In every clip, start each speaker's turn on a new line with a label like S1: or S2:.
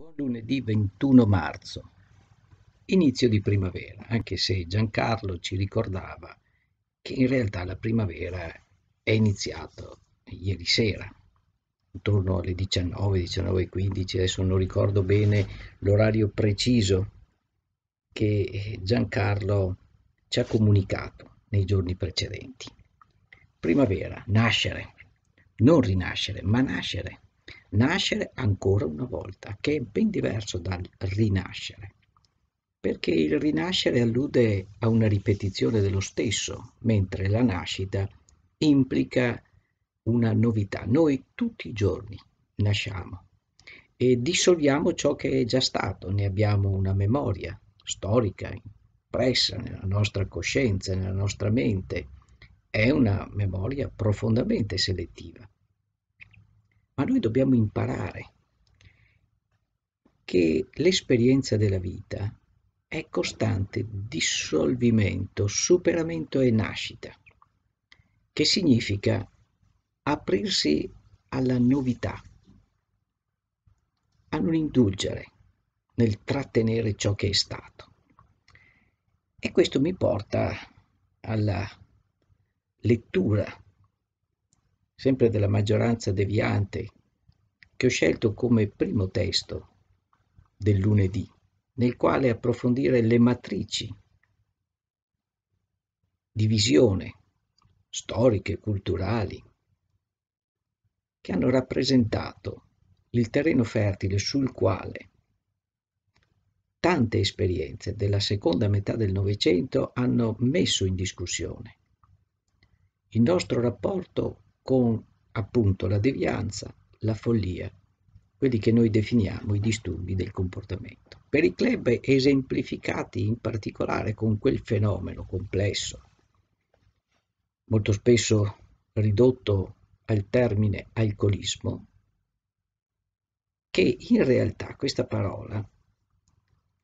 S1: Buon lunedì 21 marzo, inizio di primavera, anche se Giancarlo ci ricordava che in realtà la primavera è iniziata ieri sera, intorno alle 19, 19.15, adesso non ricordo bene l'orario preciso che Giancarlo ci ha comunicato nei giorni precedenti. Primavera, nascere, non rinascere, ma nascere nascere ancora una volta, che è ben diverso dal rinascere, perché il rinascere allude a una ripetizione dello stesso, mentre la nascita implica una novità. Noi tutti i giorni nasciamo e dissolviamo ciò che è già stato, ne abbiamo una memoria storica, impressa nella nostra coscienza, nella nostra mente. È una memoria profondamente selettiva ma noi dobbiamo imparare che l'esperienza della vita è costante dissolvimento, superamento e nascita, che significa aprirsi alla novità, a non indulgere nel trattenere ciò che è stato. E questo mi porta alla lettura sempre della maggioranza deviante, che ho scelto come primo testo del lunedì, nel quale approfondire le matrici di visione storiche, culturali, che hanno rappresentato il terreno fertile sul quale tante esperienze della seconda metà del Novecento hanno messo in discussione il nostro rapporto con appunto la devianza, la follia, quelli che noi definiamo i disturbi del comportamento. Per i club esemplificati in particolare con quel fenomeno complesso, molto spesso ridotto al termine alcolismo, che in realtà questa parola,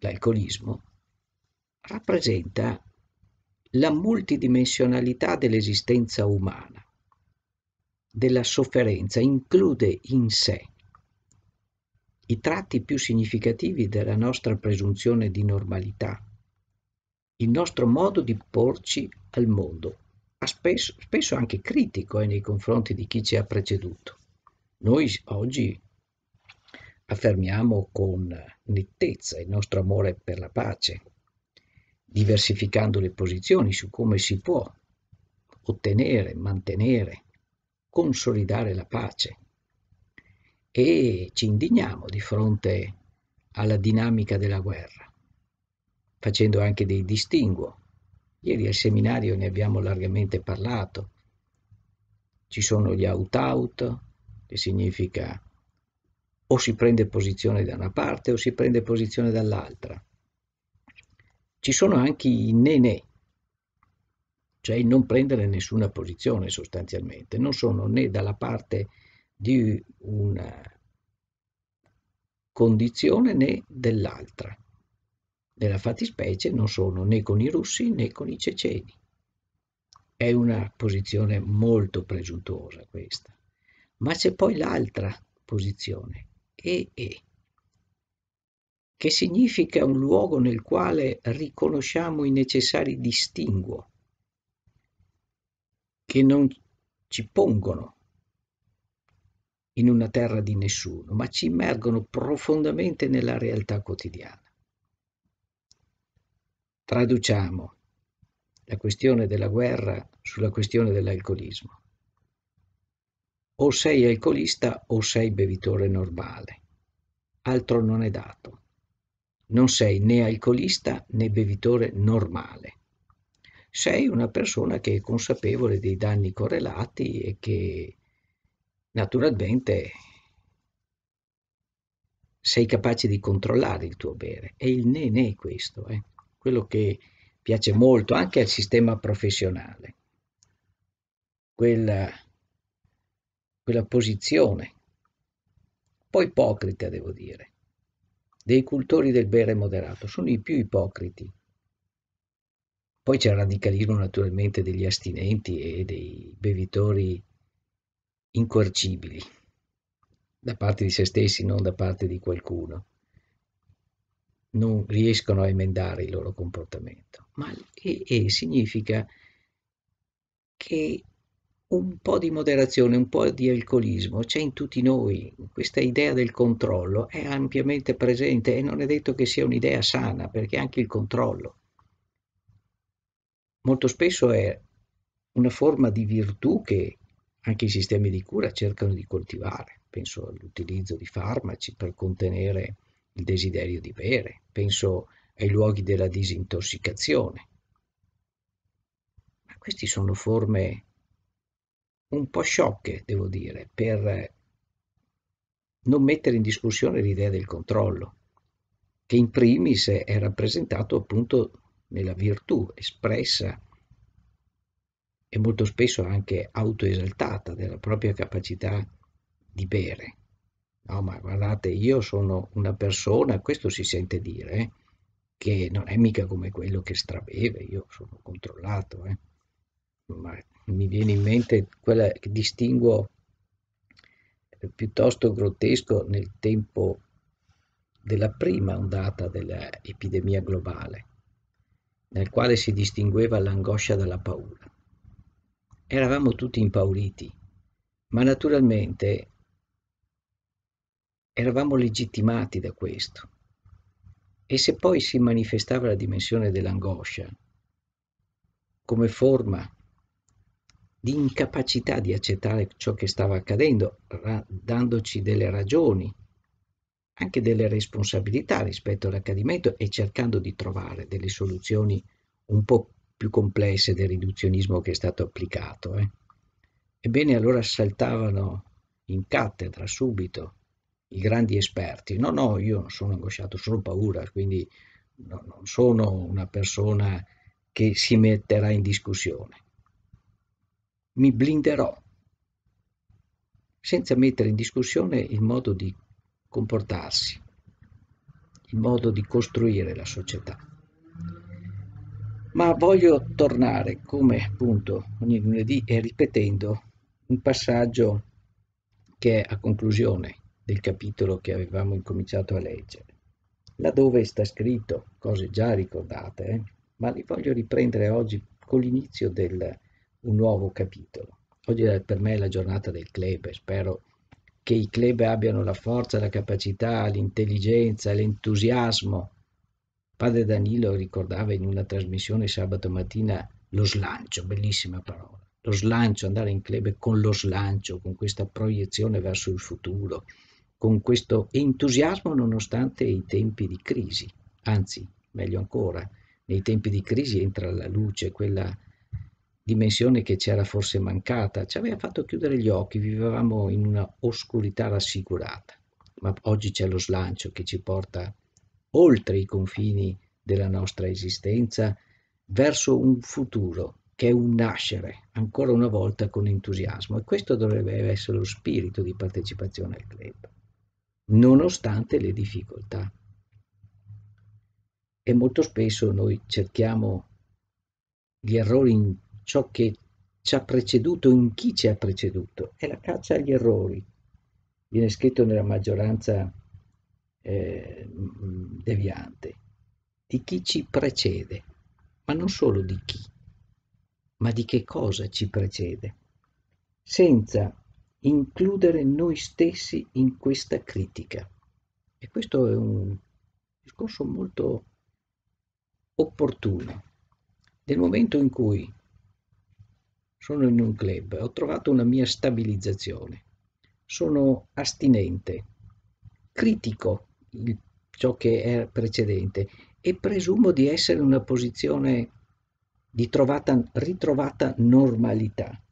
S1: l'alcolismo, rappresenta la multidimensionalità dell'esistenza umana della sofferenza include in sé i tratti più significativi della nostra presunzione di normalità, il nostro modo di porci al mondo, spesso, spesso anche critico eh, nei confronti di chi ci ha preceduto. Noi oggi affermiamo con nettezza il nostro amore per la pace, diversificando le posizioni su come si può ottenere, mantenere consolidare la pace e ci indigniamo di fronte alla dinamica della guerra, facendo anche dei distinguo. Ieri al seminario ne abbiamo largamente parlato. Ci sono gli out-out, che significa o si prende posizione da una parte o si prende posizione dall'altra. Ci sono anche i ne cioè non prendere nessuna posizione sostanzialmente, non sono né dalla parte di una condizione né dell'altra. Nella fattispecie non sono né con i russi né con i ceceni. È una posizione molto presuntuosa questa. Ma c'è poi l'altra posizione, EE, che significa un luogo nel quale riconosciamo i necessari distinguo che non ci pongono in una terra di nessuno, ma ci immergono profondamente nella realtà quotidiana. Traduciamo la questione della guerra sulla questione dell'alcolismo. O sei alcolista o sei bevitore normale. Altro non è dato. Non sei né alcolista né bevitore normale sei una persona che è consapevole dei danni correlati e che naturalmente sei capace di controllare il tuo bere. È il ne ne questo, eh? quello che piace molto anche al sistema professionale. Quella, quella posizione, un po' ipocrita devo dire, dei cultori del bere moderato, sono i più ipocriti poi c'è il radicalismo naturalmente degli astinenti e dei bevitori incoercibili, da parte di se stessi, non da parte di qualcuno. Non riescono a emendare il loro comportamento. Ma e, e significa che un po' di moderazione, un po' di alcolismo c'è in tutti noi, questa idea del controllo è ampiamente presente e non è detto che sia un'idea sana, perché anche il controllo molto spesso è una forma di virtù che anche i sistemi di cura cercano di coltivare. Penso all'utilizzo di farmaci per contenere il desiderio di bere, penso ai luoghi della disintossicazione. Ma queste sono forme un po' sciocche, devo dire, per non mettere in discussione l'idea del controllo, che in primis è rappresentato appunto nella virtù espressa e molto spesso anche autoesaltata della propria capacità di bere. No, ma guardate, io sono una persona, questo si sente dire, che non è mica come quello che strabeve, io sono controllato, eh. ma mi viene in mente quella che distinguo eh, piuttosto grottesco nel tempo della prima ondata dell'epidemia globale nel quale si distingueva l'angoscia dalla paura. Eravamo tutti impauriti, ma naturalmente eravamo legittimati da questo. E se poi si manifestava la dimensione dell'angoscia come forma di incapacità di accettare ciò che stava accadendo, dandoci delle ragioni anche delle responsabilità rispetto all'accadimento e cercando di trovare delle soluzioni un po' più complesse del riduzionismo che è stato applicato. Eh. Ebbene, allora saltavano in cattedra subito i grandi esperti. No, no, io non sono angosciato, sono paura, quindi no, non sono una persona che si metterà in discussione. Mi blinderò senza mettere in discussione il modo di comportarsi, il modo di costruire la società. Ma voglio tornare, come appunto ogni lunedì, e eh, ripetendo un passaggio che è a conclusione del capitolo che avevamo incominciato a leggere, laddove sta scritto cose già ricordate, eh? ma li voglio riprendere oggi con l'inizio di un nuovo capitolo. Oggi per me è la giornata del club e spero che i club abbiano la forza, la capacità, l'intelligenza, l'entusiasmo. Padre Danilo ricordava in una trasmissione sabato mattina lo slancio, bellissima parola, lo slancio, andare in club con lo slancio, con questa proiezione verso il futuro, con questo entusiasmo nonostante i tempi di crisi, anzi, meglio ancora, nei tempi di crisi entra la luce, quella dimensione che ci era forse mancata, ci aveva fatto chiudere gli occhi, vivevamo in una oscurità rassicurata, ma oggi c'è lo slancio che ci porta oltre i confini della nostra esistenza verso un futuro che è un nascere, ancora una volta con entusiasmo e questo dovrebbe essere lo spirito di partecipazione al club, nonostante le difficoltà. E molto spesso noi cerchiamo gli errori in ciò che ci ha preceduto, in chi ci ha preceduto, è la caccia agli errori. Viene scritto nella maggioranza eh, mm, deviante, di chi ci precede, ma non solo di chi, ma di che cosa ci precede, senza includere noi stessi in questa critica. E questo è un discorso molto opportuno. Nel momento in cui sono in un club, ho trovato una mia stabilizzazione, sono astinente, critico il, ciò che è precedente e presumo di essere in una posizione di trovata, ritrovata normalità.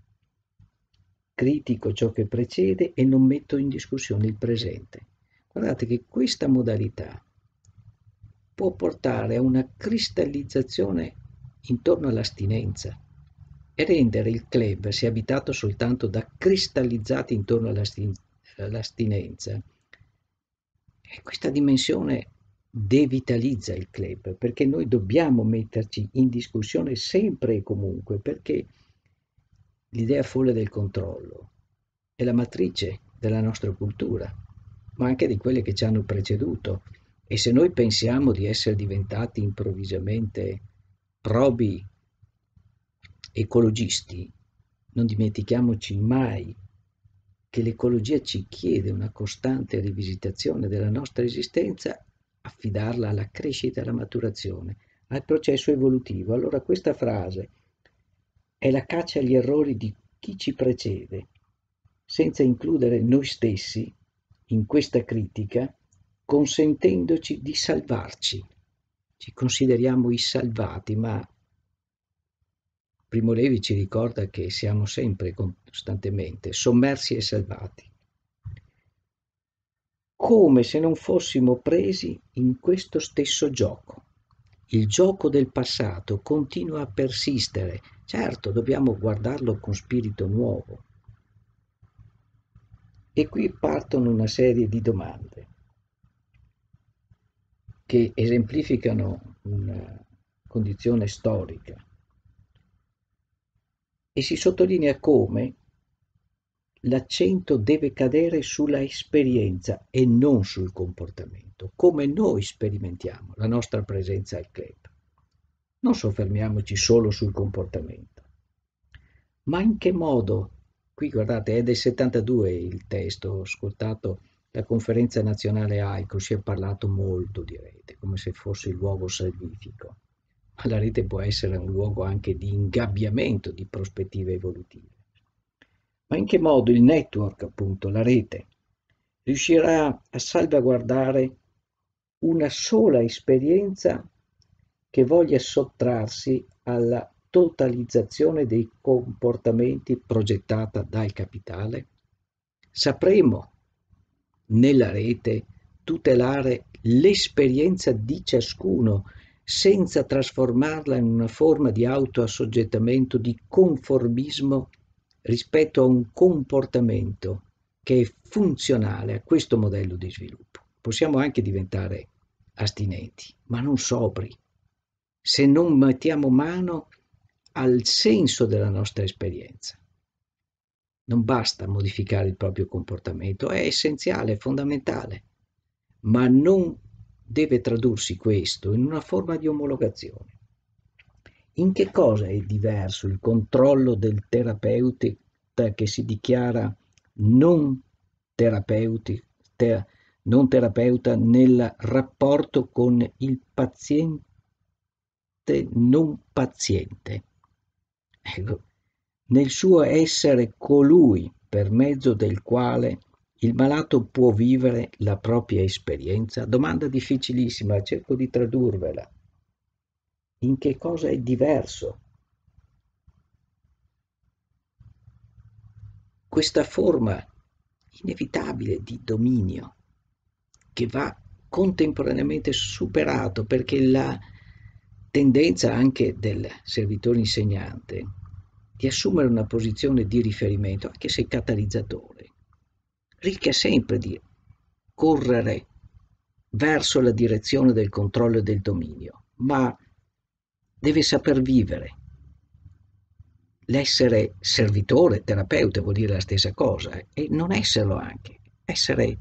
S1: Critico ciò che precede e non metto in discussione il presente. Guardate che questa modalità può portare a una cristallizzazione intorno all'astinenza, e rendere il club, se abitato soltanto da cristallizzati intorno all'astinenza, e questa dimensione devitalizza il club, perché noi dobbiamo metterci in discussione sempre e comunque, perché l'idea folle del controllo è la matrice della nostra cultura, ma anche di quelle che ci hanno preceduto. E se noi pensiamo di essere diventati improvvisamente probi ecologisti, non dimentichiamoci mai che l'ecologia ci chiede una costante rivisitazione della nostra esistenza, affidarla alla crescita e alla maturazione, al processo evolutivo. Allora questa frase è la caccia agli errori di chi ci precede, senza includere noi stessi in questa critica, consentendoci di salvarci. Ci consideriamo i salvati, ma Primo Levi ci ricorda che siamo sempre costantemente sommersi e salvati, come se non fossimo presi in questo stesso gioco. Il gioco del passato continua a persistere, certo dobbiamo guardarlo con spirito nuovo. E qui partono una serie di domande che esemplificano una condizione storica e si sottolinea come l'accento deve cadere sulla esperienza e non sul comportamento, come noi sperimentiamo la nostra presenza al club. Non soffermiamoci solo sul comportamento, ma in che modo, qui guardate è del 72 il testo, ho ascoltato la conferenza nazionale AICO, si è parlato molto di rete, come se fosse il luogo salvifico la rete può essere un luogo anche di ingabbiamento di prospettive evolutive. Ma in che modo il network, appunto, la rete, riuscirà a salvaguardare una sola esperienza che voglia sottrarsi alla totalizzazione dei comportamenti progettata dal capitale? Sapremo nella rete tutelare l'esperienza di ciascuno senza trasformarla in una forma di autoassoggettamento, di conformismo rispetto a un comportamento che è funzionale a questo modello di sviluppo. Possiamo anche diventare astinenti, ma non sobri, se non mettiamo mano al senso della nostra esperienza. Non basta modificare il proprio comportamento, è essenziale, è fondamentale, ma non deve tradursi questo in una forma di omologazione. In che cosa è diverso il controllo del terapeuta che si dichiara non, terapeuti, non terapeuta nel rapporto con il paziente non paziente? Ecco, nel suo essere colui per mezzo del quale il malato può vivere la propria esperienza? Domanda difficilissima, cerco di tradurvela. In che cosa è diverso? Questa forma inevitabile di dominio che va contemporaneamente superato perché la tendenza anche del servitore insegnante di assumere una posizione di riferimento, anche se catalizzatore, ricche sempre di correre verso la direzione del controllo e del dominio, ma deve saper vivere. L'essere servitore, terapeuta vuol dire la stessa cosa, eh, e non esserlo anche, essere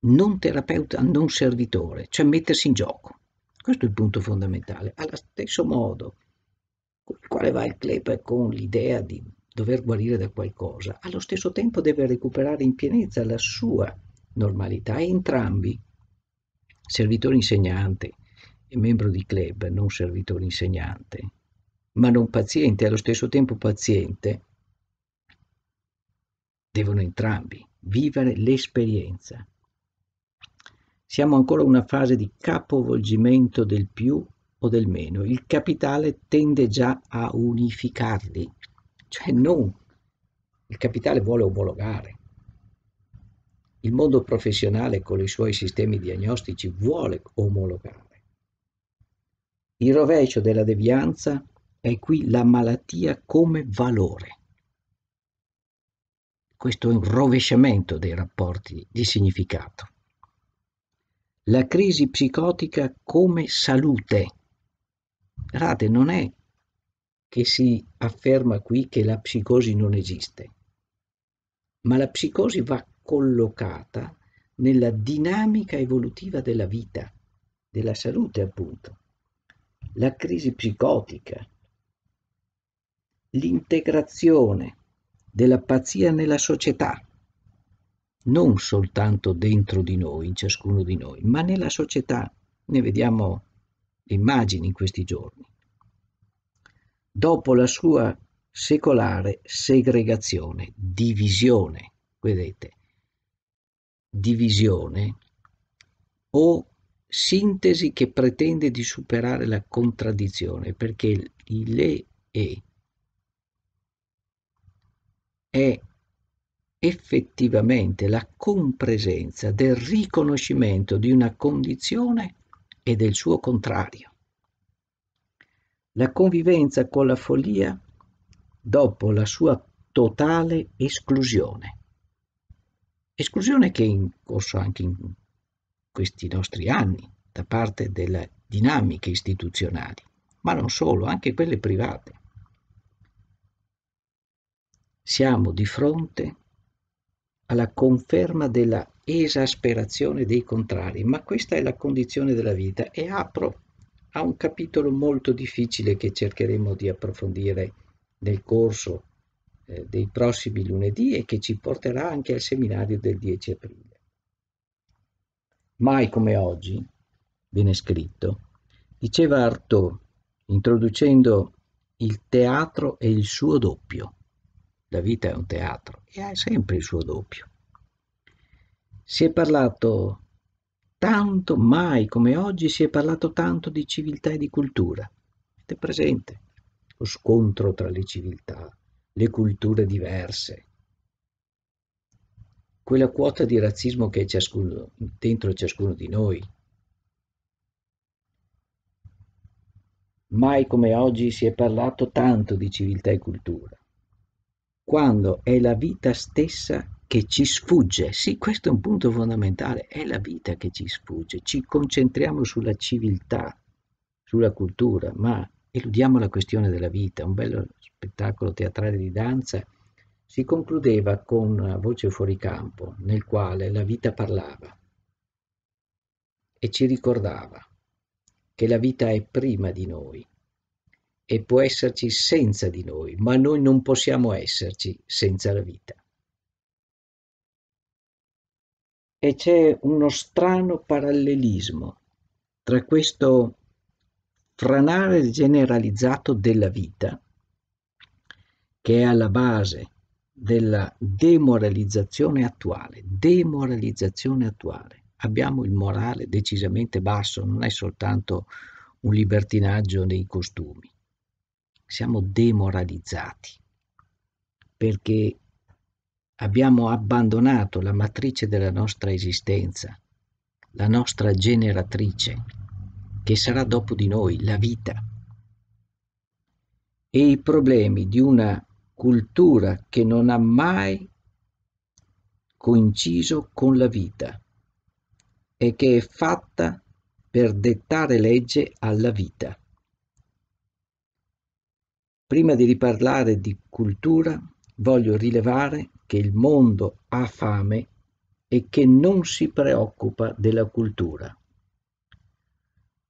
S1: non terapeuta, non servitore, cioè mettersi in gioco. Questo è il punto fondamentale. Allo stesso modo, con il quale va il Kleber con l'idea di dover guarire da qualcosa, allo stesso tempo deve recuperare in pienezza la sua normalità e entrambi, servitore insegnante e membro di club, non servitore insegnante, ma non paziente allo stesso tempo paziente, devono entrambi vivere l'esperienza. Siamo ancora in una fase di capovolgimento del più o del meno. Il capitale tende già a unificarli. Cioè non, il capitale vuole omologare. Il mondo professionale con i suoi sistemi diagnostici vuole omologare. Il rovescio della devianza è qui la malattia come valore. Questo è un rovesciamento dei rapporti di significato. La crisi psicotica come salute. Rate non è che si afferma qui che la psicosi non esiste, ma la psicosi va collocata nella dinamica evolutiva della vita, della salute appunto, la crisi psicotica, l'integrazione della pazzia nella società, non soltanto dentro di noi, in ciascuno di noi, ma nella società. Ne vediamo immagini in questi giorni dopo la sua secolare segregazione, divisione, vedete, divisione o sintesi che pretende di superare la contraddizione, perché il le e è effettivamente la compresenza del riconoscimento di una condizione e del suo contrario la convivenza con la follia dopo la sua totale esclusione. Esclusione che è in corso anche in questi nostri anni da parte delle dinamiche istituzionali, ma non solo, anche quelle private. Siamo di fronte alla conferma della esasperazione dei contrari, ma questa è la condizione della vita e apro ha un capitolo molto difficile che cercheremo di approfondire nel corso eh, dei prossimi lunedì e che ci porterà anche al seminario del 10 aprile. Mai come oggi, viene scritto, diceva Artaud, introducendo il teatro e il suo doppio. La vita è un teatro e ha sempre il suo doppio. Si è parlato tanto mai come oggi si è parlato tanto di civiltà e di cultura. È presente lo scontro tra le civiltà, le culture diverse. Quella quota di razzismo che è ciascuno, dentro ciascuno di noi. Mai come oggi si è parlato tanto di civiltà e cultura, quando è la vita stessa che ci sfugge. Sì, questo è un punto fondamentale, è la vita che ci sfugge. Ci concentriamo sulla civiltà, sulla cultura, ma eludiamo la questione della vita. Un bello spettacolo teatrale di danza si concludeva con una voce fuori campo nel quale la vita parlava e ci ricordava che la vita è prima di noi e può esserci senza di noi, ma noi non possiamo esserci senza la vita. e c'è uno strano parallelismo tra questo franare generalizzato della vita, che è alla base della demoralizzazione attuale, demoralizzazione attuale. Abbiamo il morale decisamente basso, non è soltanto un libertinaggio nei costumi. Siamo demoralizzati perché abbiamo abbandonato la matrice della nostra esistenza, la nostra generatrice, che sarà dopo di noi, la vita. E i problemi di una cultura che non ha mai coinciso con la vita e che è fatta per dettare legge alla vita. Prima di riparlare di cultura, voglio rilevare che il mondo ha fame e che non si preoccupa della cultura.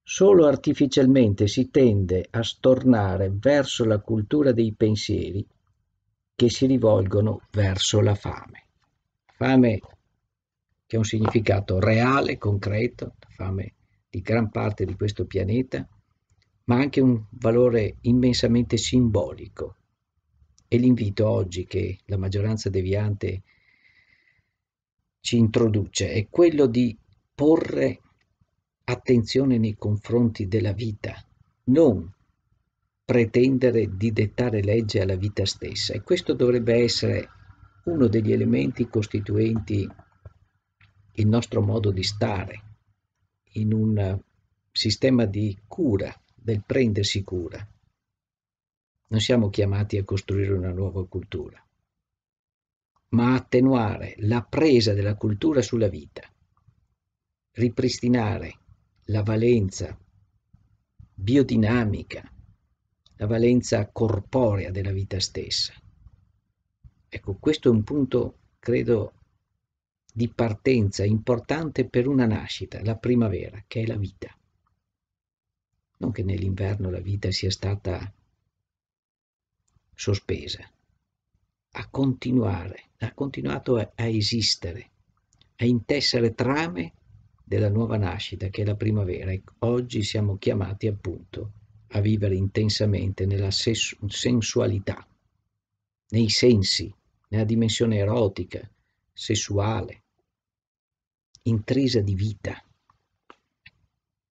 S1: Solo artificialmente si tende a stornare verso la cultura dei pensieri che si rivolgono verso la fame. Fame che ha un significato reale, concreto, fame di gran parte di questo pianeta, ma anche un valore immensamente simbolico, e l'invito oggi che la maggioranza deviante ci introduce è quello di porre attenzione nei confronti della vita, non pretendere di dettare legge alla vita stessa. E questo dovrebbe essere uno degli elementi costituenti il nostro modo di stare in un sistema di cura, del prendersi cura. Non siamo chiamati a costruire una nuova cultura, ma a attenuare la presa della cultura sulla vita, ripristinare la valenza biodinamica, la valenza corporea della vita stessa. Ecco, questo è un punto, credo, di partenza importante per una nascita, la primavera, che è la vita. Non che nell'inverno la vita sia stata sospesa, a continuare, ha continuato a, a esistere, a intessere trame della nuova nascita che è la primavera e oggi siamo chiamati appunto a vivere intensamente nella sensualità, nei sensi, nella dimensione erotica, sessuale, intrisa di vita,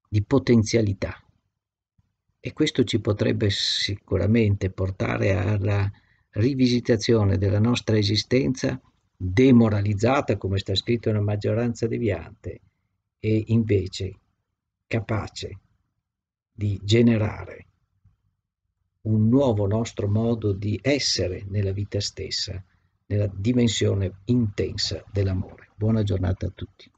S1: di potenzialità e questo ci potrebbe sicuramente portare alla rivisitazione della nostra esistenza demoralizzata, come sta scritto nella maggioranza deviante, e invece capace di generare un nuovo nostro modo di essere nella vita stessa, nella dimensione intensa dell'amore. Buona giornata a tutti.